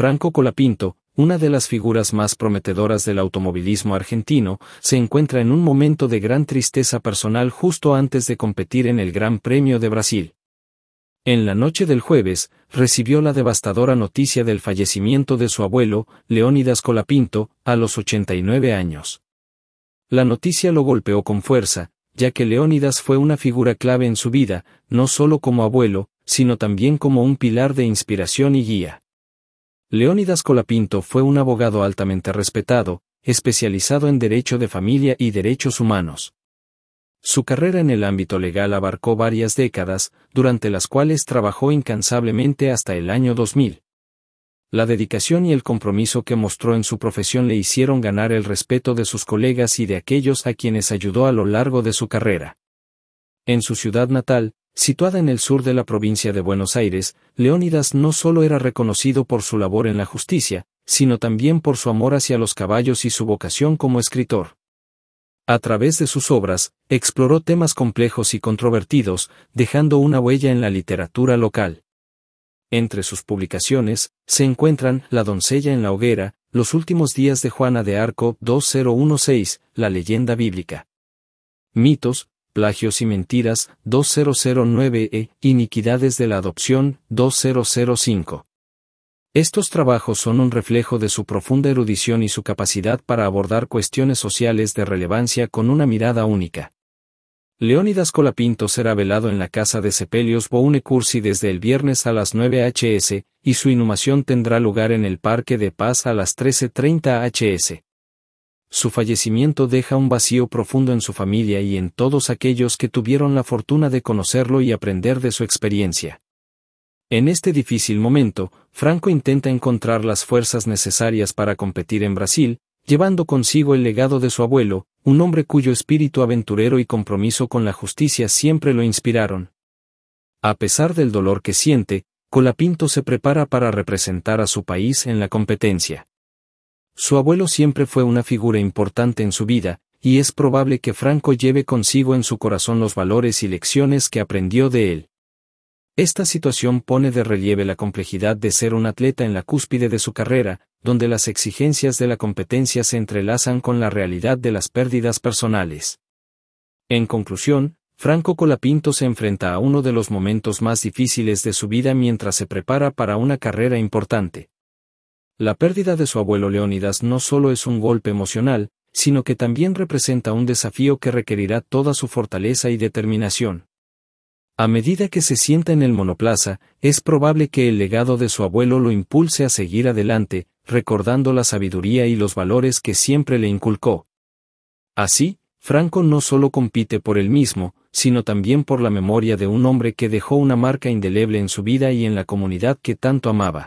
Franco Colapinto, una de las figuras más prometedoras del automovilismo argentino, se encuentra en un momento de gran tristeza personal justo antes de competir en el Gran Premio de Brasil. En la noche del jueves, recibió la devastadora noticia del fallecimiento de su abuelo, Leónidas Colapinto, a los 89 años. La noticia lo golpeó con fuerza, ya que Leónidas fue una figura clave en su vida, no solo como abuelo, sino también como un pilar de inspiración y guía. Leónidas Colapinto fue un abogado altamente respetado, especializado en derecho de familia y derechos humanos. Su carrera en el ámbito legal abarcó varias décadas, durante las cuales trabajó incansablemente hasta el año 2000. La dedicación y el compromiso que mostró en su profesión le hicieron ganar el respeto de sus colegas y de aquellos a quienes ayudó a lo largo de su carrera. En su ciudad natal, Situada en el sur de la provincia de Buenos Aires, Leónidas no solo era reconocido por su labor en la justicia, sino también por su amor hacia los caballos y su vocación como escritor. A través de sus obras, exploró temas complejos y controvertidos, dejando una huella en la literatura local. Entre sus publicaciones, se encuentran La doncella en la hoguera, Los últimos días de Juana de Arco 2016, La leyenda bíblica. Mitos, Plagios y Mentiras, 2009 e Iniquidades de la Adopción, 2005. Estos trabajos son un reflejo de su profunda erudición y su capacidad para abordar cuestiones sociales de relevancia con una mirada única. Leónidas Colapinto será velado en la casa de Sepelios Boune Cursi desde el viernes a las 9 HS, y su inhumación tendrá lugar en el Parque de Paz a las 13.30 HS. Su fallecimiento deja un vacío profundo en su familia y en todos aquellos que tuvieron la fortuna de conocerlo y aprender de su experiencia. En este difícil momento, Franco intenta encontrar las fuerzas necesarias para competir en Brasil, llevando consigo el legado de su abuelo, un hombre cuyo espíritu aventurero y compromiso con la justicia siempre lo inspiraron. A pesar del dolor que siente, Colapinto se prepara para representar a su país en la competencia. Su abuelo siempre fue una figura importante en su vida, y es probable que Franco lleve consigo en su corazón los valores y lecciones que aprendió de él. Esta situación pone de relieve la complejidad de ser un atleta en la cúspide de su carrera, donde las exigencias de la competencia se entrelazan con la realidad de las pérdidas personales. En conclusión, Franco Colapinto se enfrenta a uno de los momentos más difíciles de su vida mientras se prepara para una carrera importante. La pérdida de su abuelo Leónidas no solo es un golpe emocional, sino que también representa un desafío que requerirá toda su fortaleza y determinación. A medida que se sienta en el monoplaza, es probable que el legado de su abuelo lo impulse a seguir adelante, recordando la sabiduría y los valores que siempre le inculcó. Así, Franco no solo compite por él mismo, sino también por la memoria de un hombre que dejó una marca indeleble en su vida y en la comunidad que tanto amaba.